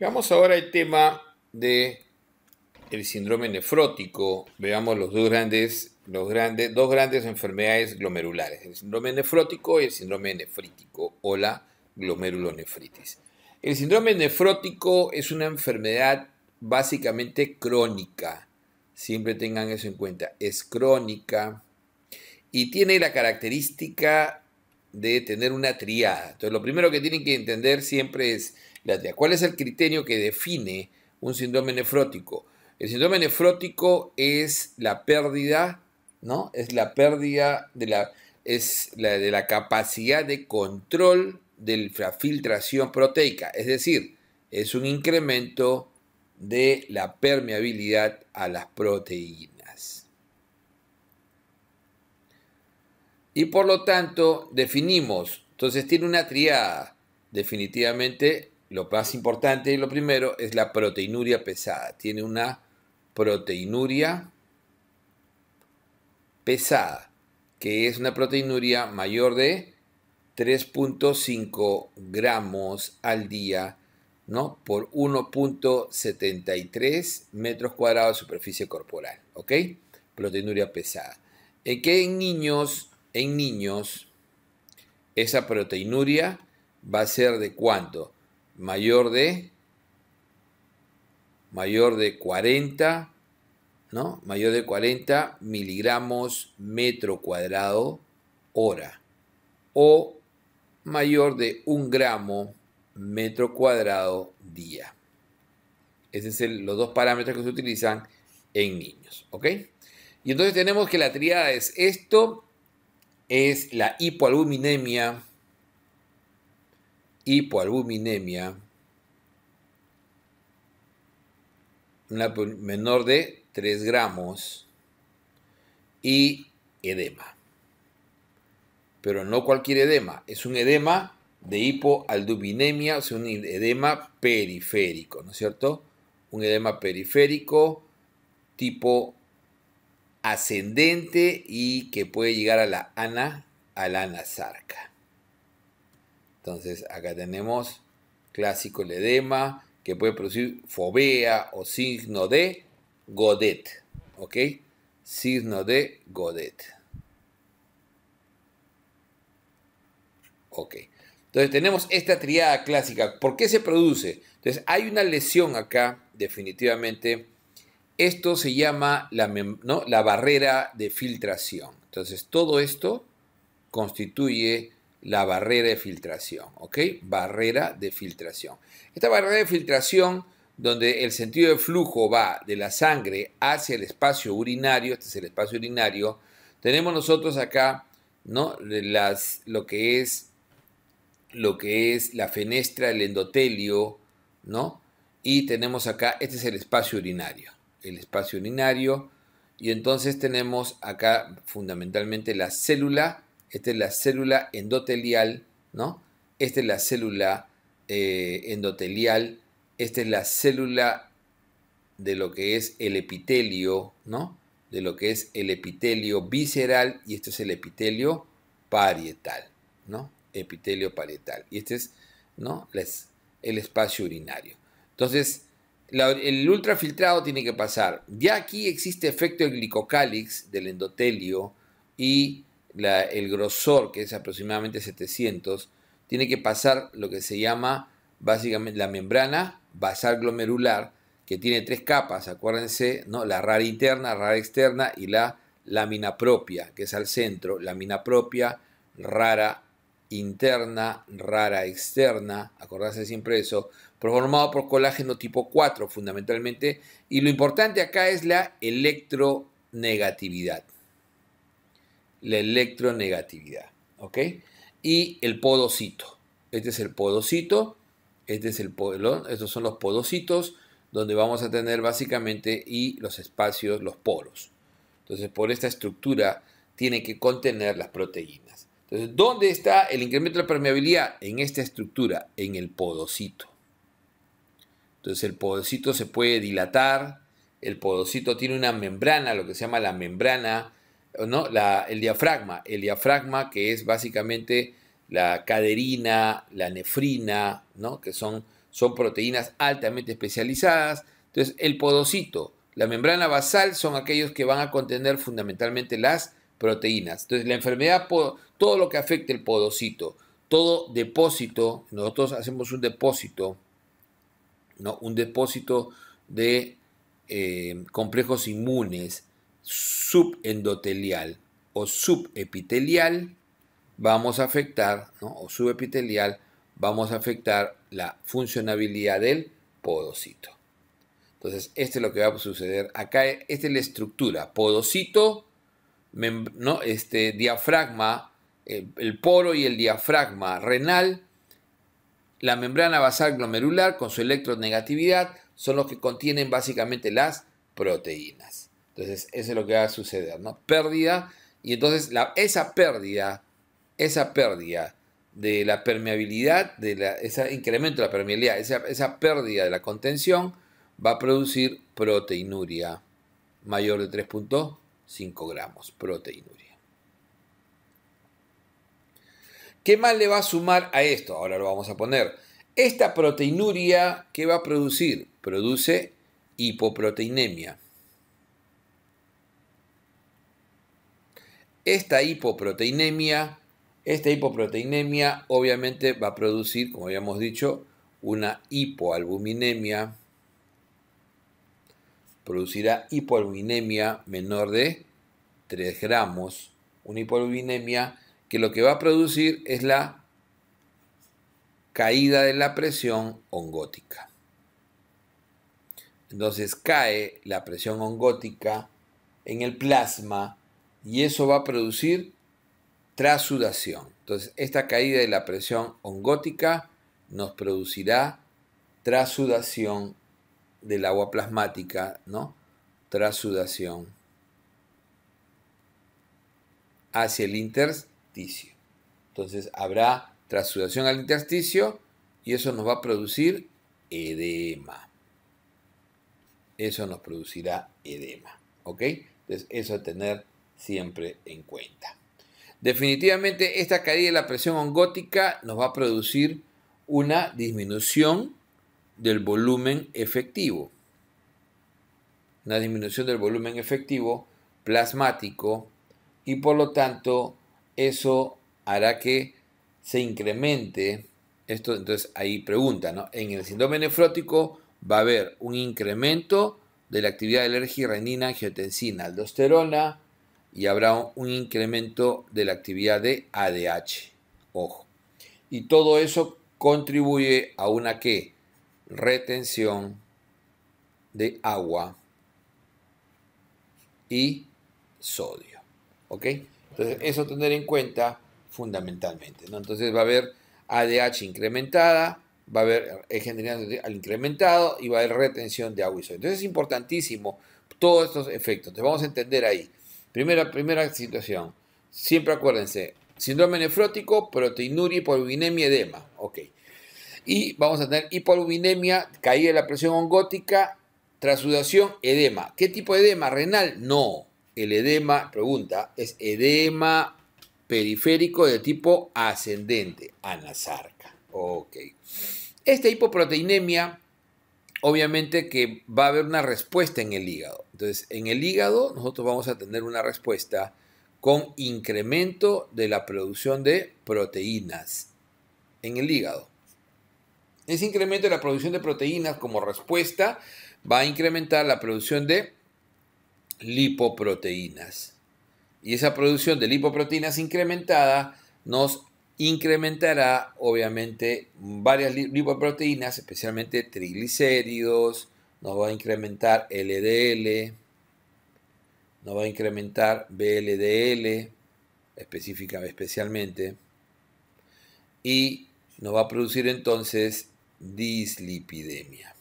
Veamos ahora el tema del síndrome nefrótico. Veamos los dos grandes, grandes, dos grandes enfermedades glomerulares, el síndrome nefrótico y el síndrome nefrítico o la glomerulonefritis. El síndrome nefrótico es una enfermedad básicamente crónica. Siempre tengan eso en cuenta. Es crónica y tiene la característica de tener una triada. Entonces, lo primero que tienen que entender siempre es ¿Cuál es el criterio que define un síndrome nefrótico? El síndrome nefrótico es la pérdida, ¿no? Es la pérdida de la, es de la capacidad de control de la filtración proteica, es decir, es un incremento de la permeabilidad a las proteínas. Y por lo tanto, definimos, entonces tiene una triada, definitivamente lo más importante y lo primero es la proteinuria pesada. Tiene una proteinuria pesada, que es una proteinuria mayor de 3.5 gramos al día, ¿no? Por 1.73 metros cuadrados de superficie corporal, ¿ok? Proteinuria pesada. ¿En qué en niños, en niños, esa proteinuria va a ser de cuánto? mayor de mayor de 40, ¿no? Mayor de 40 miligramos metro cuadrado hora o mayor de un gramo metro cuadrado día. Esos son los dos parámetros que se utilizan en niños, ¿ok? Y entonces tenemos que la triada es esto, es la hipoalbuminemia, hipoalbuminemia, una menor de 3 gramos y edema. Pero no cualquier edema, es un edema de hipoalbuminemia, o sea, un edema periférico, ¿no es cierto? Un edema periférico tipo ascendente y que puede llegar a la ana, a la anasarca. Entonces, acá tenemos clásico el edema que puede producir fobea o signo de Godet. ¿Ok? Signo de Godet. Ok. Entonces tenemos esta triada clásica. ¿Por qué se produce? Entonces hay una lesión acá, definitivamente. Esto se llama la, la barrera de filtración. Entonces todo esto constituye la barrera de filtración, ¿ok? Barrera de filtración. Esta barrera de filtración, donde el sentido de flujo va de la sangre hacia el espacio urinario, este es el espacio urinario, tenemos nosotros acá, ¿no? Las, lo que es lo que es la fenestra, el endotelio, ¿no? Y tenemos acá, este es el espacio urinario, el espacio urinario, y entonces tenemos acá fundamentalmente la célula, esta es la célula endotelial, ¿no? Esta es la célula eh, endotelial, esta es la célula de lo que es el epitelio, ¿no? De lo que es el epitelio visceral y esto es el epitelio parietal, ¿no? Epitelio parietal. Y este es, ¿no? el espacio urinario. Entonces, el ultrafiltrado tiene que pasar. Ya aquí existe efecto glicocálix del endotelio y el grosor, que es aproximadamente 700, tiene que pasar lo que se llama básicamente la membrana basal glomerular, que tiene tres capas, acuérdense, la rara interna, rara externa y la lámina propia, que es al centro, lámina propia, rara interna, rara externa, acordarse siempre eso, formado por colágeno tipo 4 fundamentalmente, y lo importante acá es la electronegatividad la electronegatividad. ¿Ok? Y el podocito. Este es el podocito. Este es el Estos son los podocitos donde vamos a tener básicamente y los espacios, los poros. Entonces, por esta estructura tiene que contener las proteínas. Entonces, ¿dónde está el incremento de permeabilidad? En esta estructura, en el podocito. Entonces, el podocito se puede dilatar, el podocito tiene una membrana, lo que se llama la membrana el diafragma, el diafragma que es básicamente la caderina, la nefrina, ¿no? que son, son proteínas altamente especializadas. Entonces, el podocito, la membrana basal son aquellos que van a contener fundamentalmente las proteínas. Entonces, la enfermedad, todo lo que afecte el podocito, todo depósito, nosotros hacemos un depósito, ¿no? un depósito de eh, complejos inmunes, subendotelial o subepitelial, vamos a afectar, o subepitelial, vamos a afectar la funcionabilidad del podocito. Entonces, esto es lo que va a suceder. Acá, esta es la estructura. Podocito, este, diafragma, el, eh, el poro y el diafragma renal, la membrana basal glomerular con su electronegatividad son los que contienen básicamente las proteínas. Entonces, eso es lo que va a suceder, ¿no? Pérdida, y entonces esa pérdida, esa pérdida de la permeabilidad, de ese incremento de la permeabilidad, esa, esa pérdida de la contención, va a producir proteinuria mayor de 3.5 gramos, proteinuria. ¿Qué más le va a sumar a esto? Ahora lo vamos a poner. Esta proteinuria, ¿qué va a producir? Produce hipoproteinemia. Esta hipoproteinemia, esta hipoproteinemia obviamente va a producir, como habíamos dicho, una hipoalbuminemia, producirá hipoalbuminemia menor de 3 gramos, una hipoalbuminemia que lo que va a producir es la caída de la presión ongótica. Entonces cae la presión ongótica en el plasma y eso va a producir trasudación. Entonces, esta caída de la presión ongótica nos producirá trasudación del agua plasmática, ¿no? Trasudación hacia el intersticio. Entonces, habrá trasudación al intersticio y eso nos va a producir edema. Eso nos producirá edema, ¿ok? Entonces, eso tener siempre en cuenta. Definitivamente esta caída de la presión ongótica nos va a producir una disminución del volumen efectivo. Una disminución del volumen efectivo plasmático y por lo tanto eso hará que se incremente esto entonces ahí pregunta, ¿no? En el síndrome nefrótico va a haber un incremento de la actividad de la renina, angiotensina, aldosterona, y habrá un incremento de la actividad de ADH. Ojo. Y todo eso contribuye a una ¿qué? retención de agua y sodio. ¿Ok? Entonces, eso tener en cuenta fundamentalmente. ¿no? Entonces va a haber ADH incrementada, va a haber generación al incrementado y va a haber retención de agua y sodio. Entonces es importantísimo todos estos efectos. Entonces vamos a entender ahí. Primera, primera situación. Siempre acuérdense, síndrome nefrótico, proteinuria, hipoluminemia, edema. Ok. Y vamos a tener hipolubinemia, caída de la presión ongótica, trasudación, edema. ¿Qué tipo de edema? ¿Renal? No. El edema, pregunta, es edema periférico de tipo ascendente, anasarca. Ok. Esta hipoproteinemia, obviamente que va a haber una respuesta en el hígado. Entonces, en el hígado nosotros vamos a tener una respuesta con incremento de la producción de proteínas en el hígado. Ese incremento de la producción de proteínas como respuesta va a incrementar la producción de lipoproteínas. Y esa producción de lipoproteínas incrementada nos incrementará obviamente varias lipoproteínas, especialmente triglicéridos, nos va a incrementar LDL, nos va a incrementar BLDL específica, especialmente, y nos va a producir entonces dislipidemia.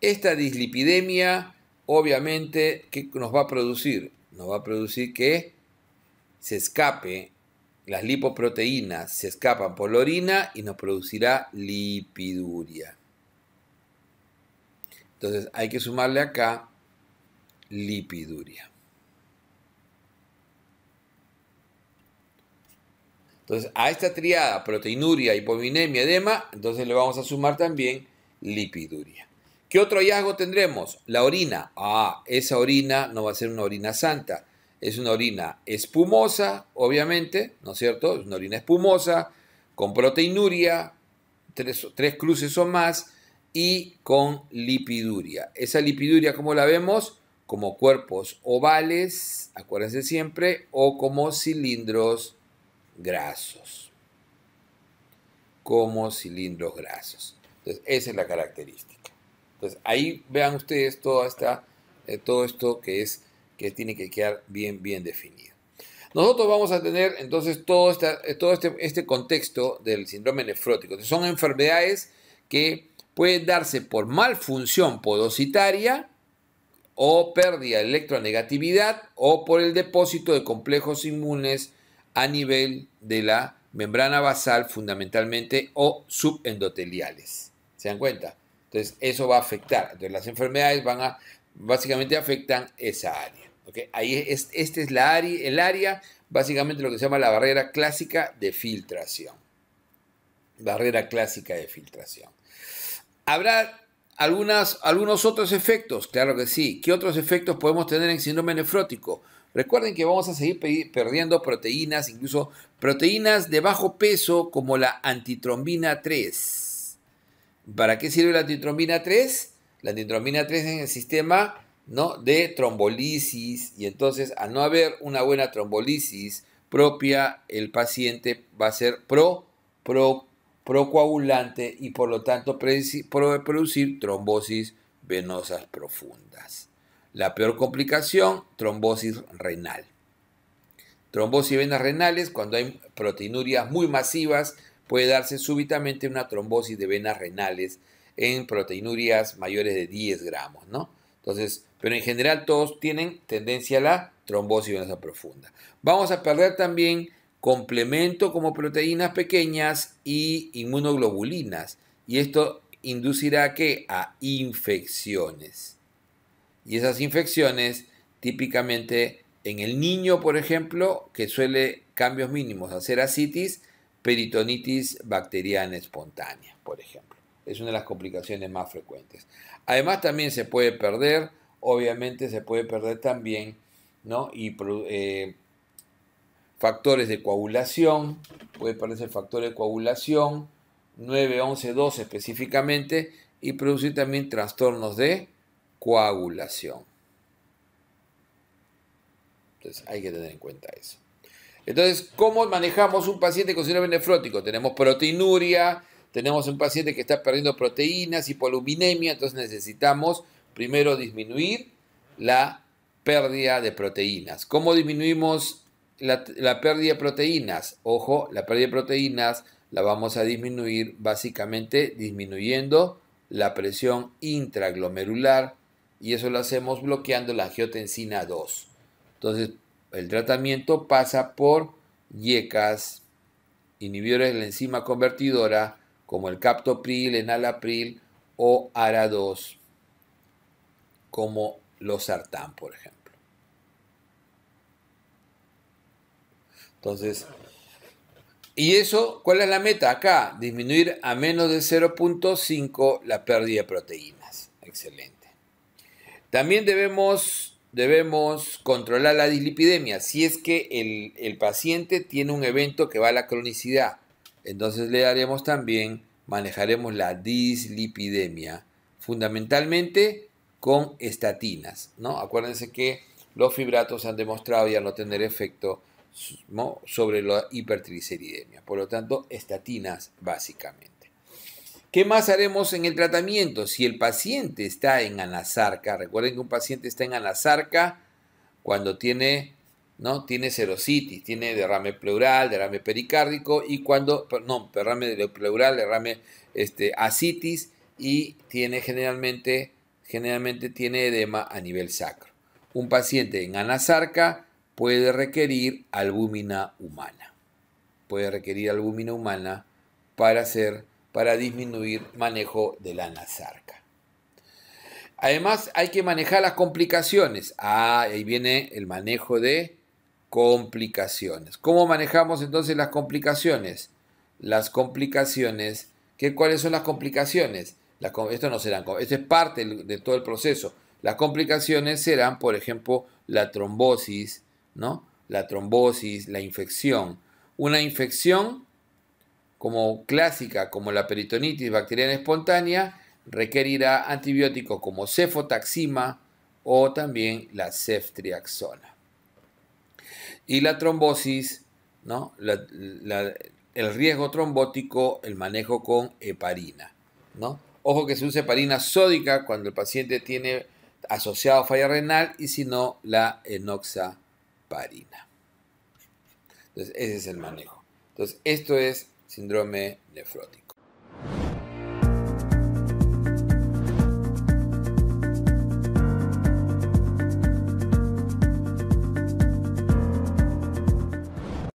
Esta dislipidemia, obviamente, ¿qué nos va a producir? Nos va a producir que se escape las lipoproteínas se escapan por la orina y nos producirá lipiduria. Entonces hay que sumarle acá lipiduria. Entonces a esta triada, proteinuria, hipovinemia, edema, entonces le vamos a sumar también lipiduria. ¿Qué otro hallazgo tendremos? La orina. Ah, esa orina no va a ser una orina santa es una orina espumosa, obviamente, ¿no es cierto? Es una orina espumosa, con proteinuria, tres, tres cruces o más, y con lipiduria. Esa lipiduria, ¿cómo la vemos? Como cuerpos ovales, acuérdense siempre, o como cilindros grasos. Como cilindros grasos. Entonces, esa es la característica. Entonces, ahí vean ustedes esta, eh, todo esto que es que tiene que quedar bien, bien definido. Nosotros vamos a tener entonces todo, todo este, este, contexto del síndrome nefrótico. son enfermedades que pueden darse por malfunción podocitaria o pérdida de electronegatividad o por el depósito de complejos inmunes a nivel de la membrana basal fundamentalmente o subendoteliales. ¿Se dan cuenta? Entonces eso va a afectar. Entonces las enfermedades van a, básicamente afectan esa área ahí este es el área, básicamente lo que se llama la barrera clásica de filtración. Barrera clásica de filtración. ¿Habrá algunas, algunos otros efectos? Claro que sí. ¿Qué otros efectos podemos tener en síndrome nefrótico? Recuerden que vamos a seguir perdiendo proteínas, incluso proteínas de bajo peso como la antitrombina 3. ¿Para qué sirve la antitrombina 3? La antitrombina 3 en el sistema ¿no? de trombolisis y entonces al no haber una buena trombolisis propia, el paciente va a ser pro, procoagulante y por lo tanto producir trombosis venosas profundas. La peor complicación, trombosis renal. Trombosis venas renales, cuando hay proteinurias muy masivas, puede darse súbitamente una trombosis de venas renales en proteinurias mayores de 10 gramos, ¿no? Entonces, pero en general todos tienen tendencia a la trombosis venosa profunda. Vamos a perder también complemento como proteínas pequeñas y inmunoglobulinas. Y esto inducirá que a infecciones. Y esas infecciones típicamente en el niño, por ejemplo, que suele cambios mínimos hacer asitis, peritonitis bacteriana espontánea, por ejemplo es una de las complicaciones más frecuentes. Además también se puede perder, obviamente se puede perder también, ¿no? Y eh, factores de coagulación, puede perderse factor de coagulación, 9, 11, 12 específicamente, y producir también trastornos de coagulación. Entonces hay que tener en cuenta eso. Entonces, ¿cómo manejamos un paciente con síndrome nefrótico? Tenemos proteinuria, tenemos un paciente que está perdiendo proteínas, y hipoluminemia, entonces necesitamos primero disminuir la pérdida de proteínas. ¿Cómo disminuimos la, pérdida de proteínas? Ojo, la pérdida de proteínas la vamos a disminuir básicamente disminuyendo la presión intraglomerular y eso lo hacemos bloqueando la angiotensina 2. Entonces, el tratamiento pasa por yecas, inhibidores de la enzima convertidora, como el captopril, enalapril o ARA2, como los sartán, por ejemplo. Entonces, ¿y eso cuál es la meta acá? Disminuir a menos de 0.5 la pérdida de proteínas. Excelente. También debemos, debemos controlar la dislipidemia si es que el paciente tiene un evento que va a la cronicidad entonces le daremos también, manejaremos la dislipidemia, fundamentalmente con estatinas, ¿no? Acuérdense que los fibratos han demostrado ya no tener efecto sobre la hipertriceridemia, por lo tanto, estatinas básicamente. ¿Qué más haremos en el tratamiento? Si el paciente está en anasarca, recuerden que un paciente está en anasarca cuando tiene ¿no? Tiene serositis, tiene derrame pleural, derrame pericárdico y cuando, no, derrame pleural, derrame este, asitis y tiene generalmente, generalmente tiene edema a nivel sacro. Un paciente en anasarca puede requerir albúmina humana. Puede requerir albúmina humana para hacer, para disminuir manejo de la anasarca. Además, hay que manejar las complicaciones. Ah, ahí viene el manejo de complicaciones. ¿Cómo manejamos entonces las complicaciones? Las complicaciones, ¿qué, ¿cuáles son las complicaciones? esto no serán, esto es parte de todo el proceso. Las complicaciones serán, por ejemplo, la trombosis, ¿no? La trombosis, la infección. Una infección como clásica, como la peritonitis bacteriana espontánea, requerirá antibióticos como cefotaxima o también la ceftriaxona. Y la trombosis, ¿no? el riesgo trombótico, el manejo con heparina. ¿no? Ojo que se usa heparina sódica cuando el paciente tiene asociado falla renal y si no, la enoxaparina. Entonces, ese es el manejo. Entonces, esto es síndrome nefrótico.